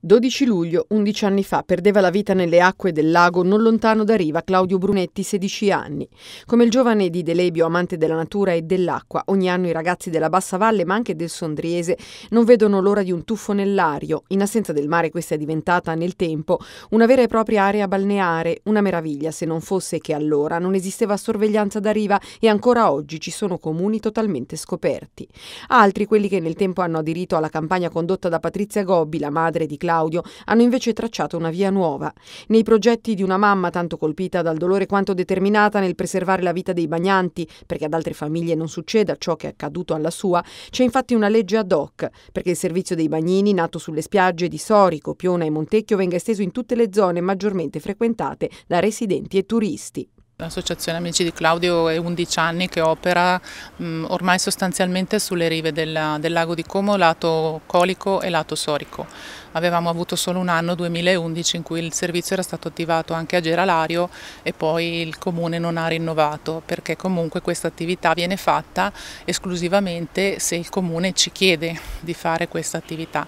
12 luglio, 11 anni fa, perdeva la vita nelle acque del lago non lontano da riva Claudio Brunetti, 16 anni. Come il giovane di Delebio, amante della natura e dell'acqua, ogni anno i ragazzi della Bassa Valle, ma anche del Sondriese, non vedono l'ora di un tuffo nell'ario. In assenza del mare questa è diventata, nel tempo, una vera e propria area balneare, una meraviglia se non fosse che allora non esisteva sorveglianza da riva e ancora oggi ci sono comuni totalmente scoperti. Altri, quelli che nel tempo hanno aderito alla campagna condotta da Patrizia Gobbi, la madre di Claudio, Claudio hanno invece tracciato una via nuova. Nei progetti di una mamma tanto colpita dal dolore quanto determinata nel preservare la vita dei bagnanti, perché ad altre famiglie non succeda ciò che è accaduto alla sua, c'è infatti una legge ad hoc, perché il servizio dei bagnini, nato sulle spiagge di Sori, Copiona e Montecchio, venga esteso in tutte le zone maggiormente frequentate da residenti e turisti. L'associazione Amici di Claudio è 11 anni che opera mh, mm, ormai sostanzialmente sulle rive della, del lago di Como, lato colico e lato sorico. Avevamo avuto solo un anno, 2011, in cui il servizio era stato attivato anche a Geralario e poi il comune non ha rinnovato perché comunque questa attività viene fatta esclusivamente se il comune ci chiede di fare questa attività.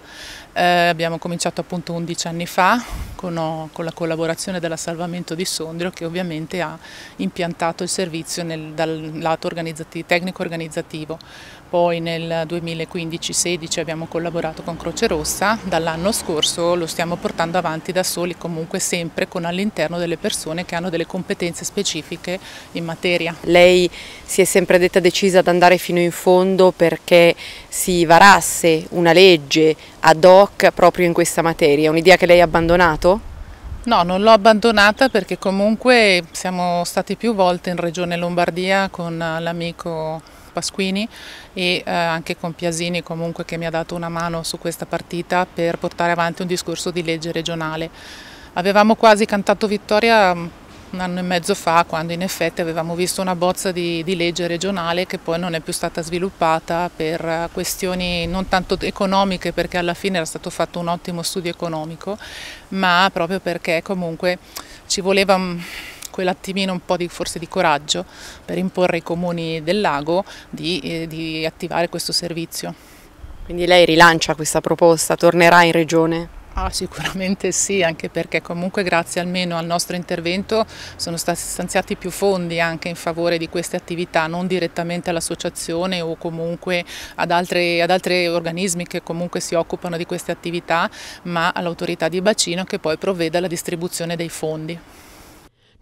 Eh, abbiamo cominciato appunto 11 anni fa con, con la collaborazione della Salvamento di Sondrio che ovviamente ha impiantato il servizio nel, dal lato organizzativo, tecnico-organizzativo. Poi nel 2015-16 abbiamo collaborato con Croce Rossa, dall'anno scorso lo stiamo portando avanti da soli comunque sempre con all'interno delle persone che hanno delle competenze specifiche in materia. Lei si è sempre detta decisa ad andare fino in fondo perché si varasse una legge ad hoc proprio in questa materia, un'idea che lei ha abbandonato? No, non l'ho abbandonata perché comunque siamo stati più volte in Regione Lombardia con eh, l'amico Pasquini e eh, anche con Piasini comunque che mi ha dato una mano su questa partita per portare avanti un discorso di legge regionale. Avevamo quasi cantato vittoria mm, un anno e mezzo fa quando in effetti avevamo visto una bozza di, di, legge regionale che poi non è più stata sviluppata per eh, questioni non tanto economiche perché alla fine era stato fatto un ottimo studio economico ma proprio perché comunque ci voleva mm, quell'attimino un po' di, forse di coraggio per imporre ai comuni del lago di, eh, di attivare questo servizio. Quindi lei rilancia questa proposta, tornerà in regione? Ah, sicuramente sì, anche perché comunque grazie almeno al nostro intervento sono stati stanziati più fondi anche in favore di queste attività, non direttamente all'associazione o comunque ad altri, ad altri organismi che comunque si occupano di queste attività, ma all'autorità di bacino che poi provvede alla distribuzione dei fondi.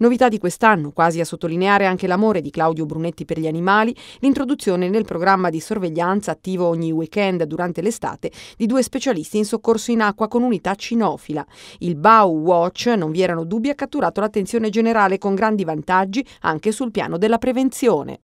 Novità di quest'anno, quasi a sottolineare anche l'amore di Claudio Brunetti per gli animali, l'introduzione nel programma di sorveglianza attivo ogni weekend durante l'estate di due specialisti in soccorso in acqua con unità cinofila. Il Bow Watch, non vi erano dubbi, ha catturato l'attenzione generale con grandi vantaggi anche sul piano della prevenzione.